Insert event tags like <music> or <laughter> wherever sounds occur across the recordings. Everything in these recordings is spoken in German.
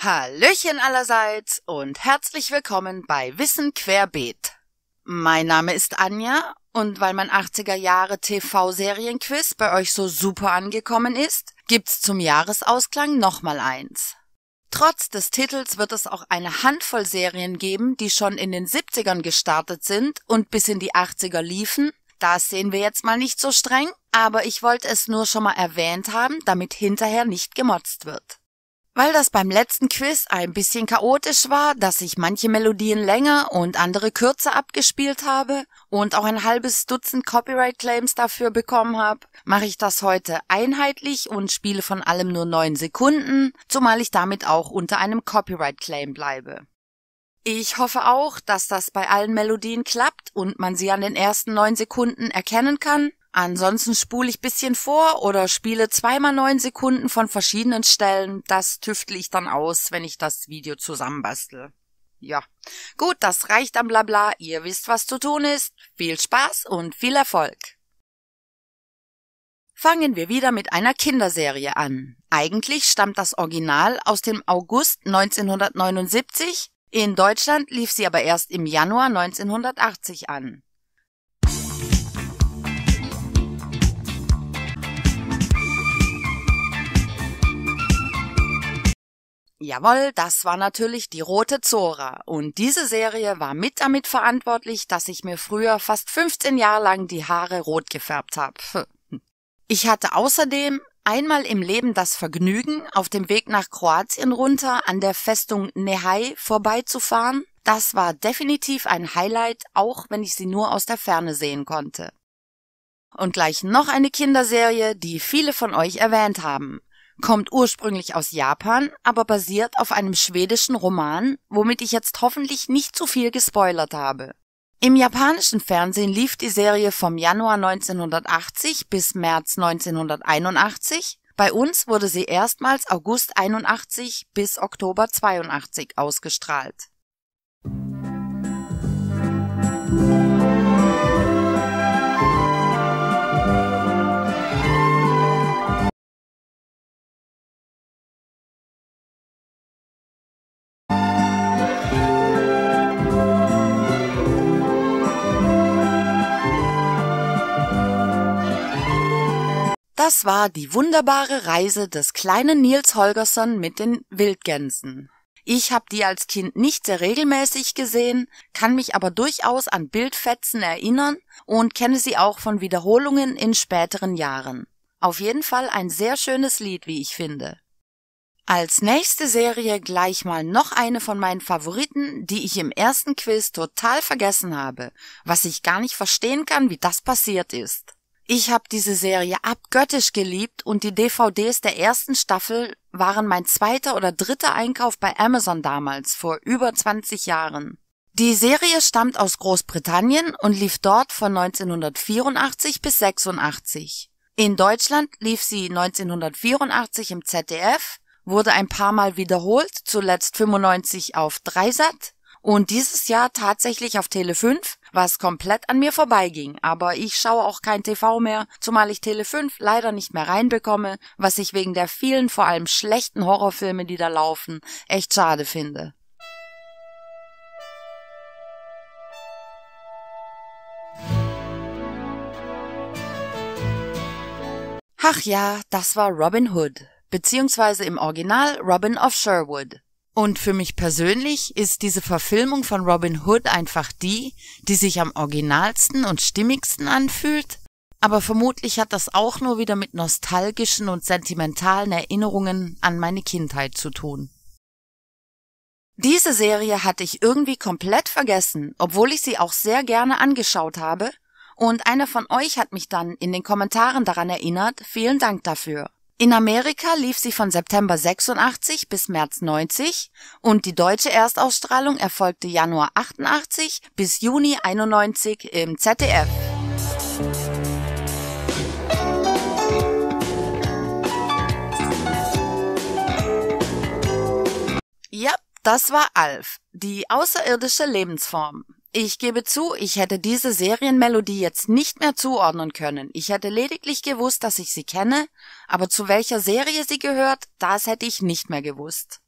Hallöchen allerseits und herzlich willkommen bei Wissen querbeet. Mein Name ist Anja und weil mein 80er Jahre TV-Serienquiz bei euch so super angekommen ist, gibt's zum Jahresausklang nochmal eins. Trotz des Titels wird es auch eine Handvoll Serien geben, die schon in den 70ern gestartet sind und bis in die 80er liefen. Das sehen wir jetzt mal nicht so streng, aber ich wollte es nur schon mal erwähnt haben, damit hinterher nicht gemotzt wird. Weil das beim letzten Quiz ein bisschen chaotisch war, dass ich manche Melodien länger und andere kürzer abgespielt habe und auch ein halbes Dutzend Copyright Claims dafür bekommen habe, mache ich das heute einheitlich und spiele von allem nur neun Sekunden, zumal ich damit auch unter einem Copyright Claim bleibe. Ich hoffe auch, dass das bei allen Melodien klappt und man sie an den ersten neun Sekunden erkennen kann. Ansonsten spule ich bisschen vor oder spiele zweimal neun Sekunden von verschiedenen Stellen. Das tüftle ich dann aus, wenn ich das Video zusammenbastel. Ja. Gut, das reicht am Blabla. Ihr wisst, was zu tun ist. Viel Spaß und viel Erfolg. Fangen wir wieder mit einer Kinderserie an. Eigentlich stammt das Original aus dem August 1979. In Deutschland lief sie aber erst im Januar 1980 an. Jawohl, das war natürlich die Rote Zora. Und diese Serie war mit damit verantwortlich, dass ich mir früher fast 15 Jahre lang die Haare rot gefärbt habe. <laughs> Ich hatte außerdem einmal im Leben das Vergnügen, auf dem Weg nach Kroatien runter an der Festung Nehaj vorbeizufahren. Das war definitiv ein Highlight, auch wenn ich sie nur aus der Ferne sehen konnte. Und gleich noch eine Kinderserie, die viele von euch erwähnt haben kommt ursprünglich aus Japan, aber basiert auf einem schwedischen Roman, womit ich jetzt hoffentlich nicht zu viel gespoilert habe. Im japanischen Fernsehen lief die Serie vom Januar 1980 bis März 1981. Bei uns wurde sie erstmals August 81 bis Oktober 82 ausgestrahlt Das war die wunderbare Reise des kleinen Nils Holgersson mit den Wildgänsen. Ich habe die als Kind nicht sehr regelmäßig gesehen, kann mich aber durchaus an Bildfetzen erinnern und kenne sie auch von Wiederholungen in späteren Jahren. Auf jeden Fall ein sehr schönes Lied, wie ich finde. Als nächste Serie gleich mal noch eine von meinen Favoriten, die ich im ersten Quiz total vergessen habe, was ich gar nicht verstehen kann, wie das passiert ist. Ich habe diese Serie abgöttisch geliebt und die DVDs der ersten Staffel waren mein zweiter oder dritter Einkauf bei Amazon damals, vor über 20 Jahren. Die Serie stammt aus Großbritannien und lief dort von 1984 bis 86. In Deutschland lief sie 1984 im ZDF, wurde ein paar Mal wiederholt, zuletzt 95 auf Dreisat, und dieses Jahr tatsächlich auf Tele 5, was komplett an mir vorbeiging. Aber ich schaue auch kein TV mehr, zumal ich Tele 5 leider nicht mehr reinbekomme, was ich wegen der vielen, vor allem schlechten Horrorfilme, die da laufen, echt schade finde. Ach ja, das war Robin Hood, beziehungsweise im Original Robin of Sherwood. Und für mich persönlich ist diese Verfilmung von Robin Hood einfach die, die sich am originalsten und stimmigsten anfühlt. Aber vermutlich hat das auch nur wieder mit nostalgischen und sentimentalen Erinnerungen an meine Kindheit zu tun. Diese Serie hatte ich irgendwie komplett vergessen, obwohl ich sie auch sehr gerne angeschaut habe, und einer von euch hat mich dann in den Kommentaren daran erinnert, vielen Dank dafür. In Amerika lief sie von September 86 bis März 90 und die deutsche Erstausstrahlung erfolgte Januar 88 bis Juni 91 im ZDF. Ja, das war Alf, die außerirdische Lebensform. Ich gebe zu, ich hätte diese Serienmelodie jetzt nicht mehr zuordnen können. Ich hätte lediglich gewusst, dass ich sie kenne, aber zu welcher Serie sie gehört, das hätte ich nicht mehr gewusst.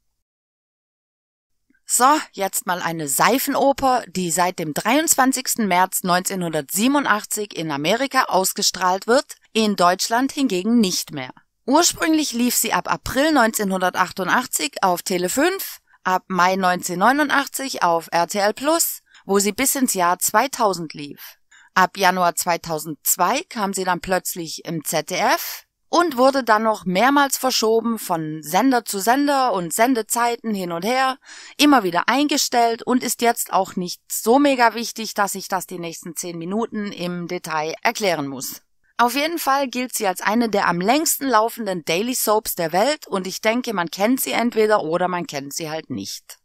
So, jetzt mal eine Seifenoper, die seit dem 23. März 1987 in Amerika ausgestrahlt wird, in Deutschland hingegen nicht mehr. Ursprünglich lief sie ab April 1988 auf Tele 5, ab Mai 1989 auf RTL Plus wo sie bis ins Jahr 2000 lief. Ab Januar 2002 kam sie dann plötzlich im ZDF und wurde dann noch mehrmals verschoben von Sender zu Sender und Sendezeiten hin und her, immer wieder eingestellt und ist jetzt auch nicht so mega wichtig, dass ich das die nächsten zehn Minuten im Detail erklären muss. Auf jeden Fall gilt sie als eine der am längsten laufenden Daily Soaps der Welt und ich denke, man kennt sie entweder oder man kennt sie halt nicht.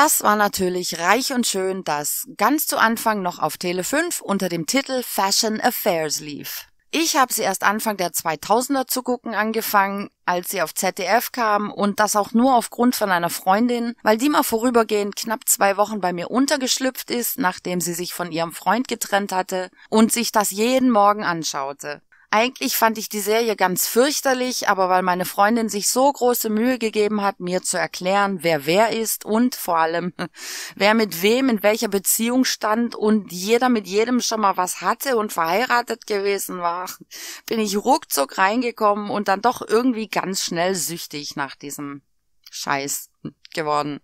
Das war natürlich reich und schön, dass ganz zu Anfang noch auf Tele 5 unter dem Titel Fashion Affairs lief. Ich habe sie erst Anfang der 2000er zu gucken angefangen, als sie auf ZDF kam und das auch nur aufgrund von einer Freundin, weil die mal vorübergehend knapp zwei Wochen bei mir untergeschlüpft ist, nachdem sie sich von ihrem Freund getrennt hatte und sich das jeden Morgen anschaute. Eigentlich fand ich die Serie ganz fürchterlich, aber weil meine Freundin sich so große Mühe gegeben hat, mir zu erklären, wer wer ist und vor allem, <laughs> wer mit wem in welcher Beziehung stand und jeder mit jedem schon mal was hatte und verheiratet gewesen war, <laughs> bin ich ruckzuck reingekommen und dann doch irgendwie ganz schnell süchtig nach diesem Scheiß geworden.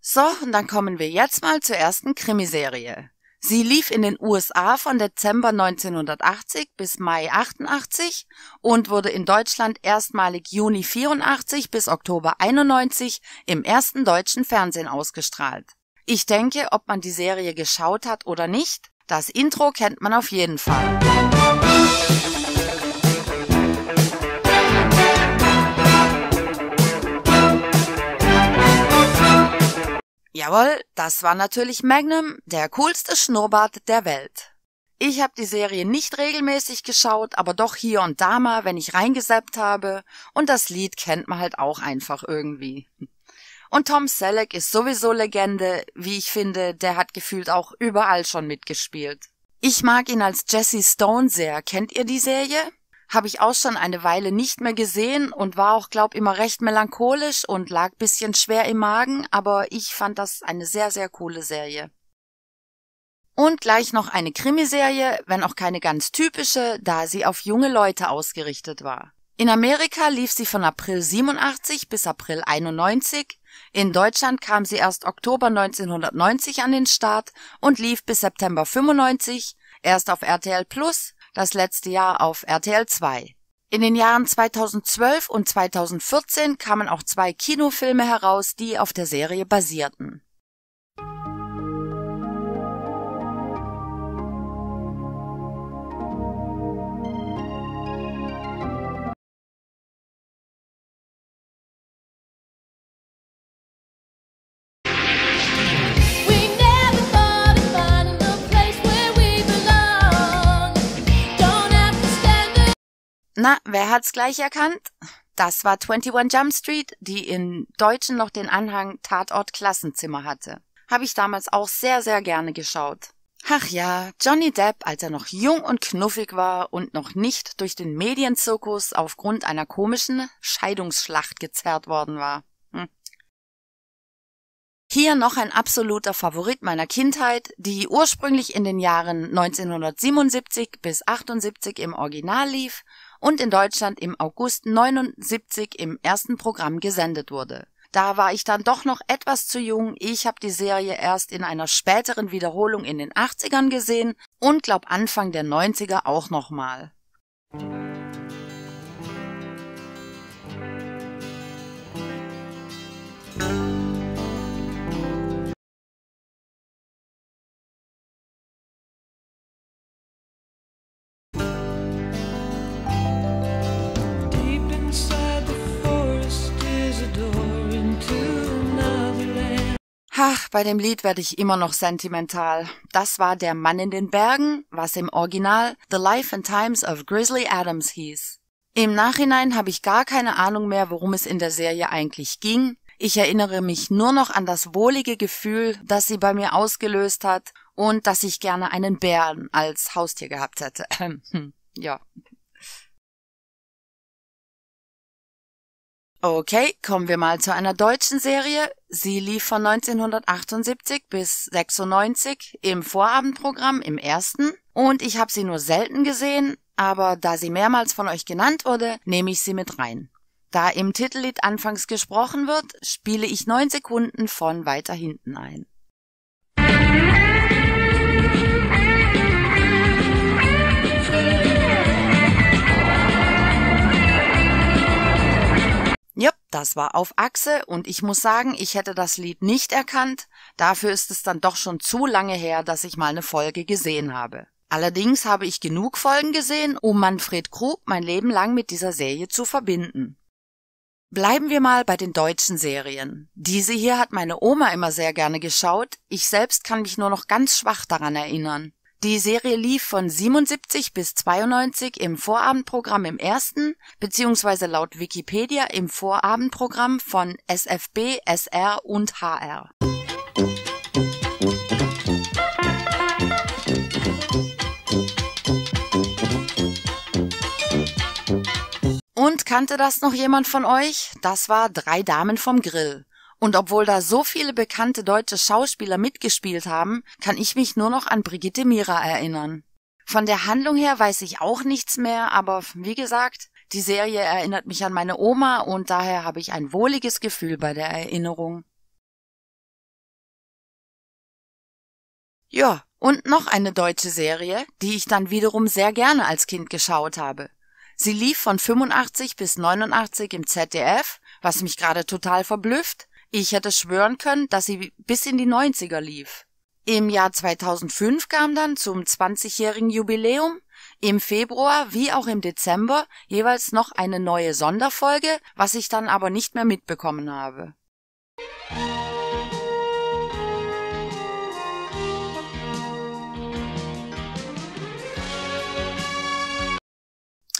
So, und dann kommen wir jetzt mal zur ersten Krimiserie. Sie lief in den USA von Dezember 1980 bis Mai 88 und wurde in Deutschland erstmalig Juni 84 bis Oktober 91 im ersten deutschen Fernsehen ausgestrahlt. Ich denke, ob man die Serie geschaut hat oder nicht, das Intro kennt man auf jeden Fall. Jawohl, das war natürlich Magnum, der coolste Schnurrbart der Welt. Ich habe die Serie nicht regelmäßig geschaut, aber doch hier und da mal, wenn ich reingeseppt habe. Und das Lied kennt man halt auch einfach irgendwie. Und Tom Selleck ist sowieso Legende, wie ich finde, der hat gefühlt auch überall schon mitgespielt. Ich mag ihn als Jesse Stone sehr. Kennt ihr die Serie? habe ich auch schon eine Weile nicht mehr gesehen und war auch, glaub, immer recht melancholisch und lag bisschen schwer im Magen, aber ich fand das eine sehr, sehr coole Serie. Und gleich noch eine Krimiserie, wenn auch keine ganz typische, da sie auf junge Leute ausgerichtet war. In Amerika lief sie von April 87 bis April 91, in Deutschland kam sie erst Oktober 1990 an den Start und lief bis September 95, erst auf RTL Plus, das letzte Jahr auf RTL 2. In den Jahren 2012 und 2014 kamen auch zwei Kinofilme heraus, die auf der Serie basierten Na, wer hat's gleich erkannt? Das war 21 Jump Street, die in Deutschen noch den Anhang Tatort Klassenzimmer hatte. Habe ich damals auch sehr, sehr gerne geschaut. Ach ja, Johnny Depp, als er noch jung und knuffig war und noch nicht durch den Medienzirkus aufgrund einer komischen Scheidungsschlacht gezerrt worden war. Hm. Hier noch ein absoluter Favorit meiner Kindheit, die ursprünglich in den Jahren 1977 bis 78 im Original lief und in Deutschland im August 79 im ersten Programm gesendet wurde. Da war ich dann doch noch etwas zu jung. Ich habe die Serie erst in einer späteren Wiederholung in den 80ern gesehen und glaub Anfang der 90er auch nochmal. Ach, bei dem Lied werde ich immer noch sentimental. Das war Der Mann in den Bergen, was im Original The Life and Times of Grizzly Adams hieß. Im Nachhinein habe ich gar keine Ahnung mehr, worum es in der Serie eigentlich ging. Ich erinnere mich nur noch an das wohlige Gefühl, das sie bei mir ausgelöst hat und dass ich gerne einen Bären als Haustier gehabt hätte. <laughs> ja. Okay, kommen wir mal zu einer deutschen Serie. Sie lief von 1978 bis 96 im Vorabendprogramm im ersten und ich habe sie nur selten gesehen, aber da sie mehrmals von euch genannt wurde, nehme ich sie mit rein. Da im Titellied anfangs gesprochen wird, spiele ich neun Sekunden von weiter hinten ein. das war auf Achse und ich muss sagen, ich hätte das Lied nicht erkannt, dafür ist es dann doch schon zu lange her, dass ich mal eine Folge gesehen habe. Allerdings habe ich genug Folgen gesehen, um Manfred Krug mein Leben lang mit dieser Serie zu verbinden. Bleiben wir mal bei den deutschen Serien. Diese hier hat meine Oma immer sehr gerne geschaut, ich selbst kann mich nur noch ganz schwach daran erinnern. Die Serie lief von 77 bis 92 im Vorabendprogramm im ersten beziehungsweise laut Wikipedia im Vorabendprogramm von SFB, SR und HR. Und kannte das noch jemand von euch? Das war Drei Damen vom Grill. Und obwohl da so viele bekannte deutsche Schauspieler mitgespielt haben, kann ich mich nur noch an Brigitte Mira erinnern. Von der Handlung her weiß ich auch nichts mehr, aber wie gesagt, die Serie erinnert mich an meine Oma und daher habe ich ein wohliges Gefühl bei der Erinnerung. Ja, und noch eine deutsche Serie, die ich dann wiederum sehr gerne als Kind geschaut habe. Sie lief von 85 bis 89 im ZDF, was mich gerade total verblüfft, ich hätte schwören können, dass sie bis in die 90er lief. Im Jahr 2005 kam dann zum 20-jährigen Jubiläum im Februar wie auch im Dezember jeweils noch eine neue Sonderfolge, was ich dann aber nicht mehr mitbekommen habe.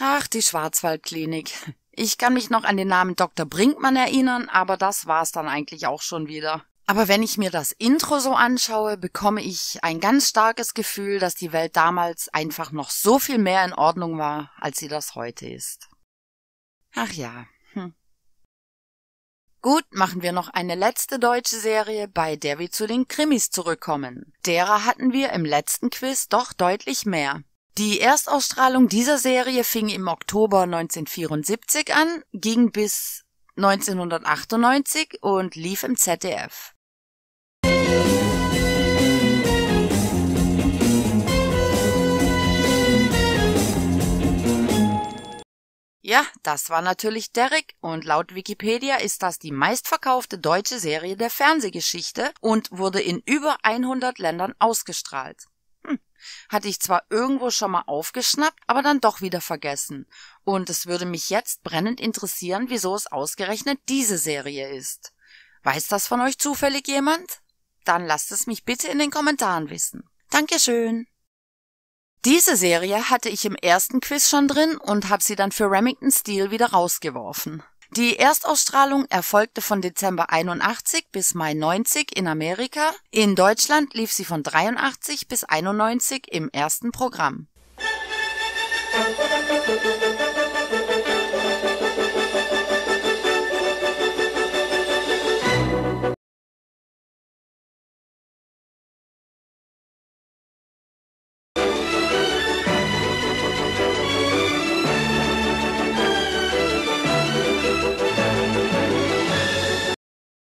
Ach, die Schwarzwaldklinik. Ich kann mich noch an den Namen Dr. Brinkmann erinnern, aber das war's dann eigentlich auch schon wieder. Aber wenn ich mir das Intro so anschaue, bekomme ich ein ganz starkes Gefühl, dass die Welt damals einfach noch so viel mehr in Ordnung war, als sie das heute ist. Ach ja. Hm. Gut, machen wir noch eine letzte deutsche Serie, bei der wir zu den Krimis zurückkommen. Derer hatten wir im letzten Quiz doch deutlich mehr. Die Erstausstrahlung dieser Serie fing im Oktober 1974 an, ging bis 1998 und lief im ZDF. Ja, das war natürlich Derek und laut Wikipedia ist das die meistverkaufte deutsche Serie der Fernsehgeschichte und wurde in über 100 Ländern ausgestrahlt. Hatte ich zwar irgendwo schon mal aufgeschnappt, aber dann doch wieder vergessen. Und es würde mich jetzt brennend interessieren, wieso es ausgerechnet diese Serie ist. Weiß das von euch zufällig jemand? Dann lasst es mich bitte in den Kommentaren wissen. Dankeschön. Diese Serie hatte ich im ersten Quiz schon drin und habe sie dann für Remington Steel wieder rausgeworfen. Die Erstausstrahlung erfolgte von Dezember 81 bis Mai 90 in Amerika, in Deutschland lief sie von 83 bis 91 im ersten Programm.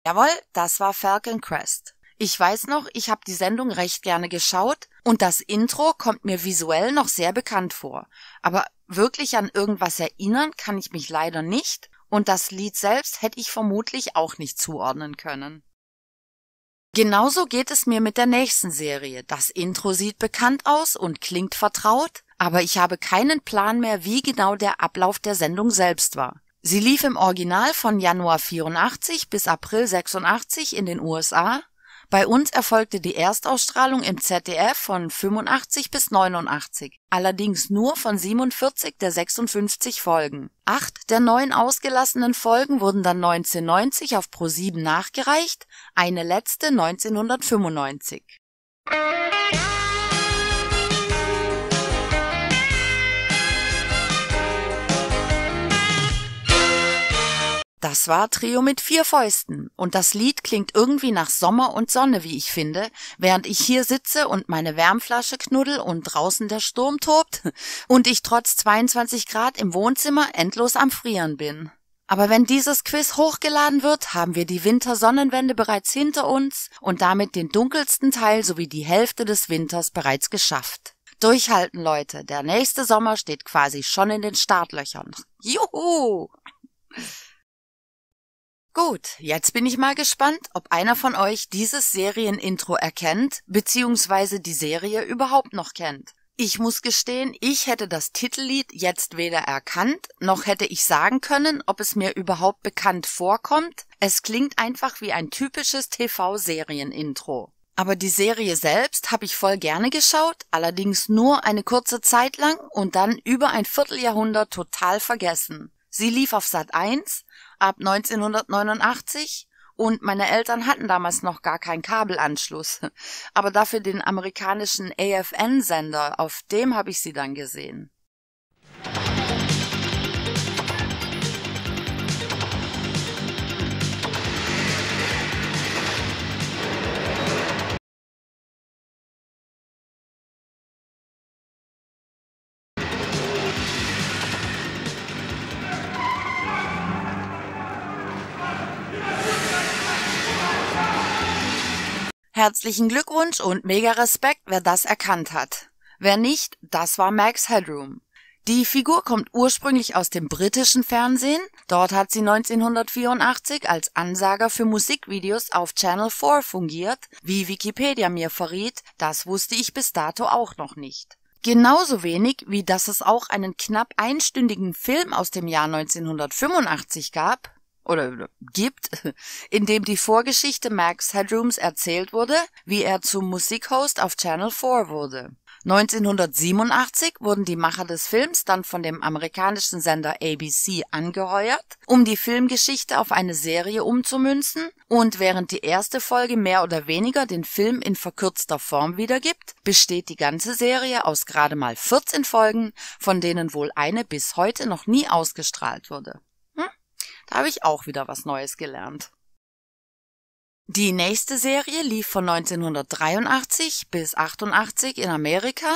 Jawohl, das war Falcon Crest. Ich weiß noch, ich habe die Sendung recht gerne geschaut und das Intro kommt mir visuell noch sehr bekannt vor. Aber wirklich an irgendwas erinnern kann ich mich leider nicht und das Lied selbst hätte ich vermutlich auch nicht zuordnen können. Genauso geht es mir mit der nächsten Serie. Das Intro sieht bekannt aus und klingt vertraut, aber ich habe keinen Plan mehr, wie genau der Ablauf der Sendung selbst war. Sie lief im Original von Januar 84 bis April 86 in den USA, bei uns erfolgte die Erstausstrahlung im ZDF von 85 bis 89, allerdings nur von 47 der 56 Folgen. Acht der neun ausgelassenen Folgen wurden dann 1990 auf Pro7 nachgereicht, eine letzte 1995. Das war Trio mit vier Fäusten, und das Lied klingt irgendwie nach Sommer und Sonne, wie ich finde, während ich hier sitze und meine Wärmflasche knuddel und draußen der Sturm tobt <laughs> und ich trotz 22 Grad im Wohnzimmer endlos am Frieren bin. Aber wenn dieses Quiz hochgeladen wird, haben wir die Wintersonnenwende bereits hinter uns und damit den dunkelsten Teil sowie die Hälfte des Winters bereits geschafft. Durchhalten, Leute, der nächste Sommer steht quasi schon in den Startlöchern. Juhu! Gut, jetzt bin ich mal gespannt, ob einer von euch dieses Serienintro erkennt, beziehungsweise die Serie überhaupt noch kennt. Ich muss gestehen, ich hätte das Titellied jetzt weder erkannt, noch hätte ich sagen können, ob es mir überhaupt bekannt vorkommt. Es klingt einfach wie ein typisches TV-Serienintro. Aber die Serie selbst habe ich voll gerne geschaut, allerdings nur eine kurze Zeit lang und dann über ein Vierteljahrhundert total vergessen. Sie lief auf Sat 1, ab 1989 und meine Eltern hatten damals noch gar keinen Kabelanschluss, <laughs> aber dafür den amerikanischen AFN-Sender, auf dem habe ich sie dann gesehen. Herzlichen Glückwunsch und mega Respekt, wer das erkannt hat. Wer nicht, das war Max Headroom. Die Figur kommt ursprünglich aus dem britischen Fernsehen. Dort hat sie 1984 als Ansager für Musikvideos auf Channel 4 fungiert, wie Wikipedia mir verriet, das wusste ich bis dato auch noch nicht. Genauso wenig, wie dass es auch einen knapp einstündigen Film aus dem Jahr 1985 gab, oder gibt, in dem die Vorgeschichte Max Headrooms erzählt wurde, wie er zum Musikhost auf Channel 4 wurde. 1987 wurden die Macher des Films dann von dem amerikanischen Sender ABC angeheuert, um die Filmgeschichte auf eine Serie umzumünzen, und während die erste Folge mehr oder weniger den Film in verkürzter Form wiedergibt, besteht die ganze Serie aus gerade mal 14 Folgen, von denen wohl eine bis heute noch nie ausgestrahlt wurde da habe ich auch wieder was Neues gelernt. Die nächste Serie lief von 1983 bis 88 in Amerika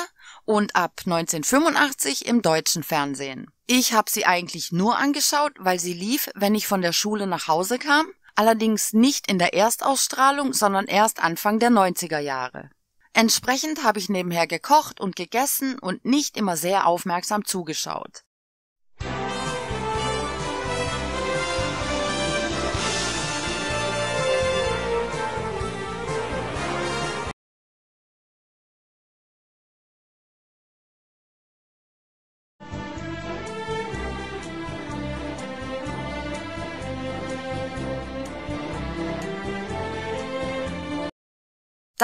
und ab 1985 im deutschen Fernsehen. Ich habe sie eigentlich nur angeschaut, weil sie lief, wenn ich von der Schule nach Hause kam, allerdings nicht in der Erstausstrahlung, sondern erst Anfang der 90er Jahre. Entsprechend habe ich nebenher gekocht und gegessen und nicht immer sehr aufmerksam zugeschaut.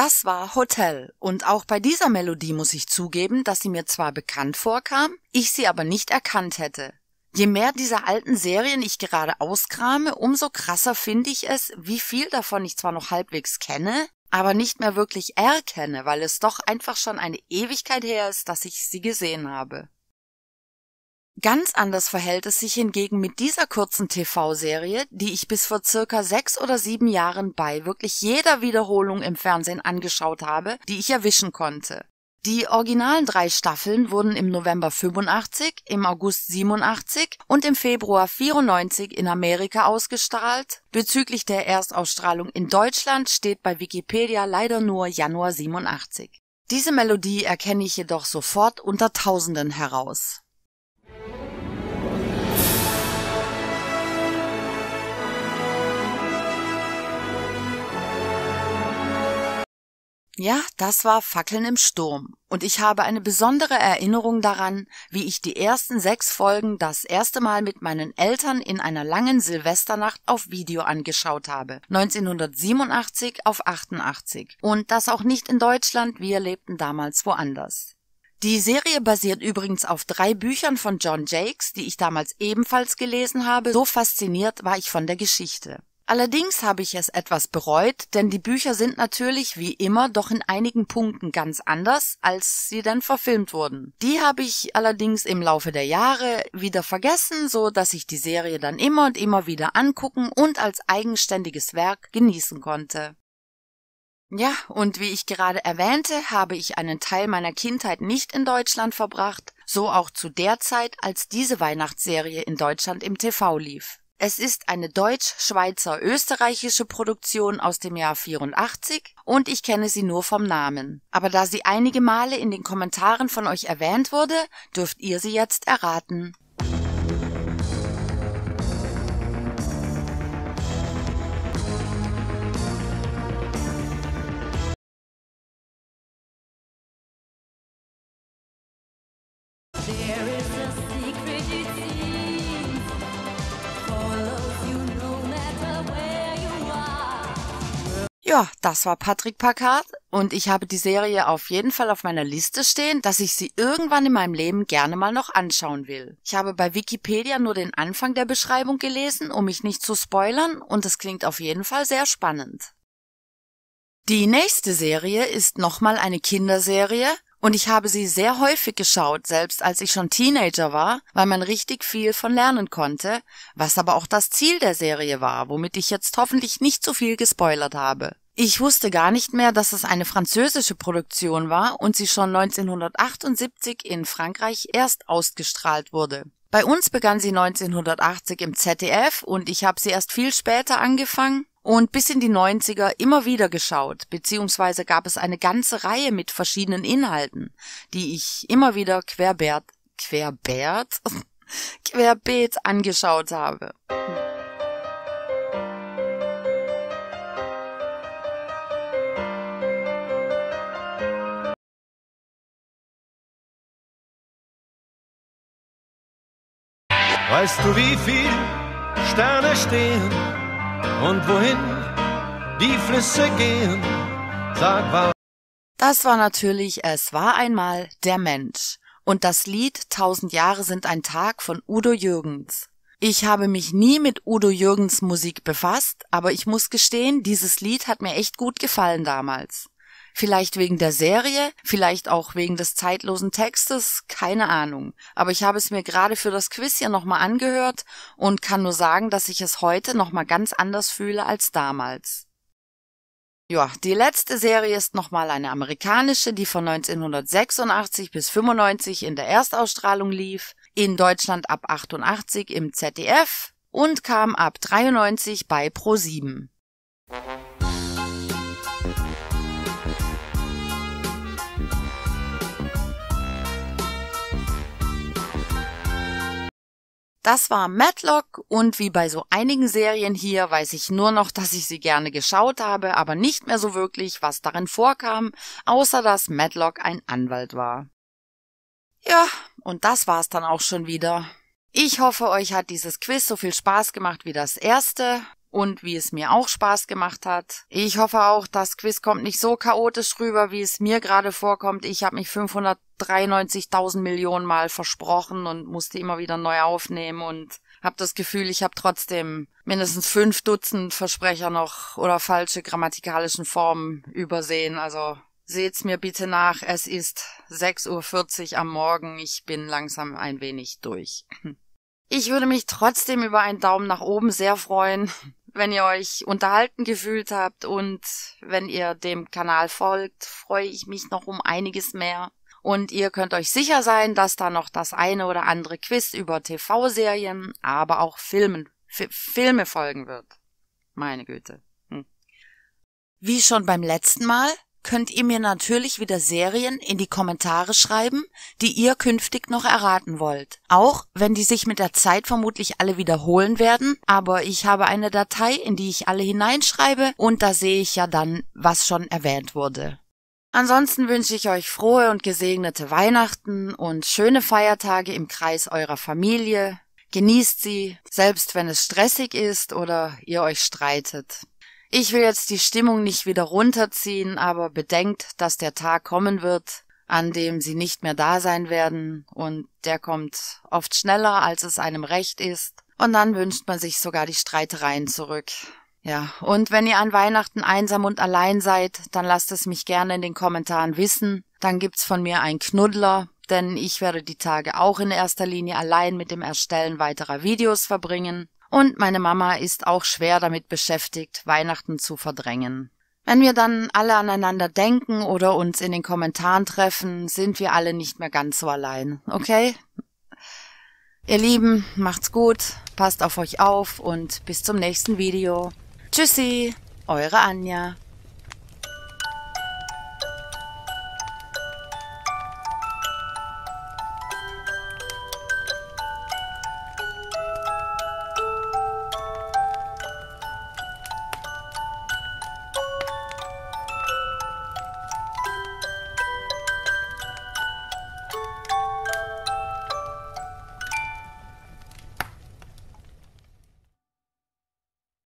Das war Hotel, und auch bei dieser Melodie muss ich zugeben, dass sie mir zwar bekannt vorkam, ich sie aber nicht erkannt hätte. Je mehr dieser alten Serien ich gerade auskrame, umso krasser finde ich es, wie viel davon ich zwar noch halbwegs kenne, aber nicht mehr wirklich erkenne, weil es doch einfach schon eine Ewigkeit her ist, dass ich sie gesehen habe. Ganz anders verhält es sich hingegen mit dieser kurzen TV-Serie, die ich bis vor circa sechs oder sieben Jahren bei wirklich jeder Wiederholung im Fernsehen angeschaut habe, die ich erwischen konnte. Die originalen drei Staffeln wurden im November 85, im August 87 und im Februar 94 in Amerika ausgestrahlt. Bezüglich der Erstausstrahlung in Deutschland steht bei Wikipedia leider nur Januar 87. Diese Melodie erkenne ich jedoch sofort unter Tausenden heraus. Ja, das war Fackeln im Sturm. Und ich habe eine besondere Erinnerung daran, wie ich die ersten sechs Folgen das erste Mal mit meinen Eltern in einer langen Silvesternacht auf Video angeschaut habe. 1987 auf 88. Und das auch nicht in Deutschland, wir lebten damals woanders. Die Serie basiert übrigens auf drei Büchern von John Jakes, die ich damals ebenfalls gelesen habe. So fasziniert war ich von der Geschichte. Allerdings habe ich es etwas bereut, denn die Bücher sind natürlich wie immer doch in einigen Punkten ganz anders, als sie dann verfilmt wurden. Die habe ich allerdings im Laufe der Jahre wieder vergessen, so dass ich die Serie dann immer und immer wieder angucken und als eigenständiges Werk genießen konnte. Ja, und wie ich gerade erwähnte, habe ich einen Teil meiner Kindheit nicht in Deutschland verbracht, so auch zu der Zeit, als diese Weihnachtsserie in Deutschland im TV lief. Es ist eine deutsch-schweizer-österreichische Produktion aus dem Jahr 84 und ich kenne sie nur vom Namen. Aber da sie einige Male in den Kommentaren von euch erwähnt wurde, dürft ihr sie jetzt erraten. Ja, das war Patrick Packard und ich habe die Serie auf jeden Fall auf meiner Liste stehen, dass ich sie irgendwann in meinem Leben gerne mal noch anschauen will. Ich habe bei Wikipedia nur den Anfang der Beschreibung gelesen, um mich nicht zu spoilern und es klingt auf jeden Fall sehr spannend. Die nächste Serie ist nochmal eine Kinderserie, und ich habe sie sehr häufig geschaut, selbst als ich schon Teenager war, weil man richtig viel von lernen konnte, was aber auch das Ziel der Serie war, womit ich jetzt hoffentlich nicht zu so viel gespoilert habe. Ich wusste gar nicht mehr, dass es eine französische Produktion war und sie schon 1978 in Frankreich erst ausgestrahlt wurde. Bei uns begann sie 1980 im ZDF und ich habe sie erst viel später angefangen und bis in die 90er immer wieder geschaut, beziehungsweise gab es eine ganze Reihe mit verschiedenen Inhalten, die ich immer wieder querbert, querbert, <laughs> querbeet angeschaut habe. Weißt du, wie viel Sterne stehen und wohin die Flüsse gehen? Sag warum. Das war natürlich Es war einmal der Mensch. Und das Lied Tausend Jahre sind ein Tag von Udo Jürgens. Ich habe mich nie mit Udo Jürgens Musik befasst, aber ich muss gestehen, dieses Lied hat mir echt gut gefallen damals. Vielleicht wegen der Serie, vielleicht auch wegen des zeitlosen Textes, keine Ahnung. Aber ich habe es mir gerade für das Quiz hier nochmal angehört und kann nur sagen, dass ich es heute nochmal ganz anders fühle als damals. Ja, die letzte Serie ist nochmal eine amerikanische, die von 1986 bis 95 in der Erstausstrahlung lief, in Deutschland ab 88 im ZDF und kam ab 93 bei Pro7. Das war Matlock und wie bei so einigen Serien hier weiß ich nur noch, dass ich sie gerne geschaut habe, aber nicht mehr so wirklich, was darin vorkam, außer dass Matlock ein Anwalt war. Ja, und das war's dann auch schon wieder. Ich hoffe, euch hat dieses Quiz so viel Spaß gemacht wie das erste und wie es mir auch Spaß gemacht hat. Ich hoffe auch, das Quiz kommt nicht so chaotisch rüber, wie es mir gerade vorkommt. Ich habe mich 593.000 Millionen Mal versprochen und musste immer wieder neu aufnehmen und habe das Gefühl, ich habe trotzdem mindestens fünf Dutzend Versprecher noch oder falsche grammatikalischen Formen übersehen. Also seht's mir bitte nach. Es ist 6.40 Uhr am Morgen. Ich bin langsam ein wenig durch. Ich würde mich trotzdem über einen Daumen nach oben sehr freuen wenn ihr euch unterhalten gefühlt habt und wenn ihr dem Kanal folgt, freue ich mich noch um einiges mehr. Und ihr könnt euch sicher sein, dass da noch das eine oder andere Quiz über TV-Serien, aber auch Filmen, Filme folgen wird. Meine Güte. Hm. Wie schon beim letzten Mal könnt ihr mir natürlich wieder Serien in die Kommentare schreiben, die ihr künftig noch erraten wollt. Auch wenn die sich mit der Zeit vermutlich alle wiederholen werden, aber ich habe eine Datei, in die ich alle hineinschreibe und da sehe ich ja dann, was schon erwähnt wurde. Ansonsten wünsche ich euch frohe und gesegnete Weihnachten und schöne Feiertage im Kreis eurer Familie. Genießt sie, selbst wenn es stressig ist oder ihr euch streitet. Ich will jetzt die Stimmung nicht wieder runterziehen, aber bedenkt, dass der Tag kommen wird, an dem sie nicht mehr da sein werden, und der kommt oft schneller, als es einem recht ist, und dann wünscht man sich sogar die Streitereien zurück. Ja, und wenn ihr an Weihnachten einsam und allein seid, dann lasst es mich gerne in den Kommentaren wissen. Dann gibt's von mir einen Knuddler, denn ich werde die Tage auch in erster Linie allein mit dem Erstellen weiterer Videos verbringen. Und meine Mama ist auch schwer damit beschäftigt, Weihnachten zu verdrängen. Wenn wir dann alle aneinander denken oder uns in den Kommentaren treffen, sind wir alle nicht mehr ganz so allein, okay? Ihr Lieben, macht's gut, passt auf euch auf und bis zum nächsten Video. Tschüssi, eure Anja.